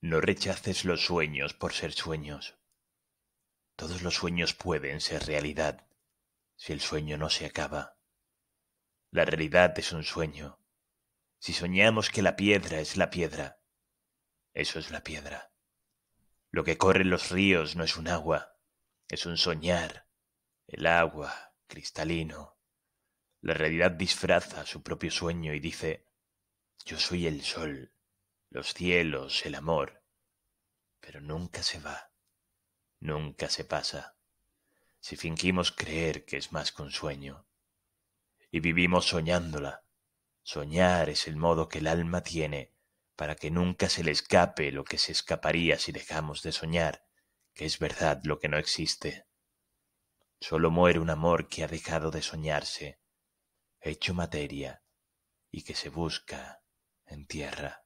No rechaces los sueños por ser sueños. Todos los sueños pueden ser realidad si el sueño no se acaba. La realidad es un sueño. Si soñamos que la piedra es la piedra, eso es la piedra. Lo que corre en los ríos no es un agua, es un soñar. El agua, cristalino. La realidad disfraza su propio sueño y dice, yo soy el sol, los cielos, el amor, pero nunca se va, nunca se pasa, si fingimos creer que es más que un sueño, y vivimos soñándola. Soñar es el modo que el alma tiene para que nunca se le escape lo que se escaparía si dejamos de soñar, que es verdad lo que no existe. Solo muere un amor que ha dejado de soñarse, hecho materia, y que se busca en tierra.